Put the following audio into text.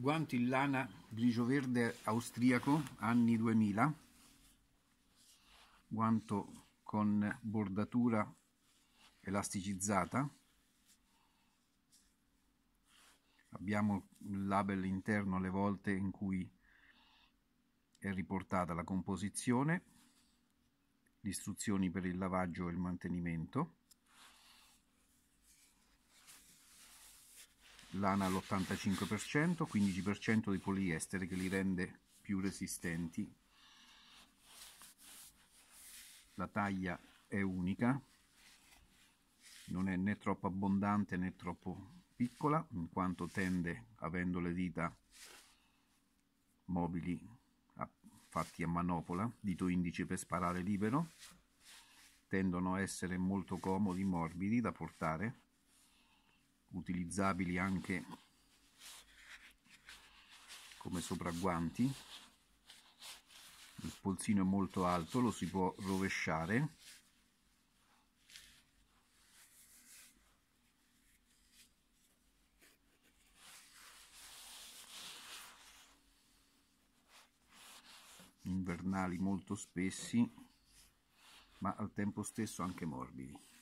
guanti in lana grigio verde austriaco anni 2000 guanto con bordatura elasticizzata abbiamo il label interno le volte in cui è riportata la composizione le istruzioni per il lavaggio e il mantenimento lana all'85%, 15% di poliestere che li rende più resistenti. La taglia è unica, non è né troppo abbondante né troppo piccola, in quanto tende, avendo le dita mobili a, fatti a manopola, dito indice per sparare libero, tendono a essere molto comodi, morbidi da portare utilizzabili anche come sopragguanti il polsino è molto alto lo si può rovesciare invernali molto spessi ma al tempo stesso anche morbidi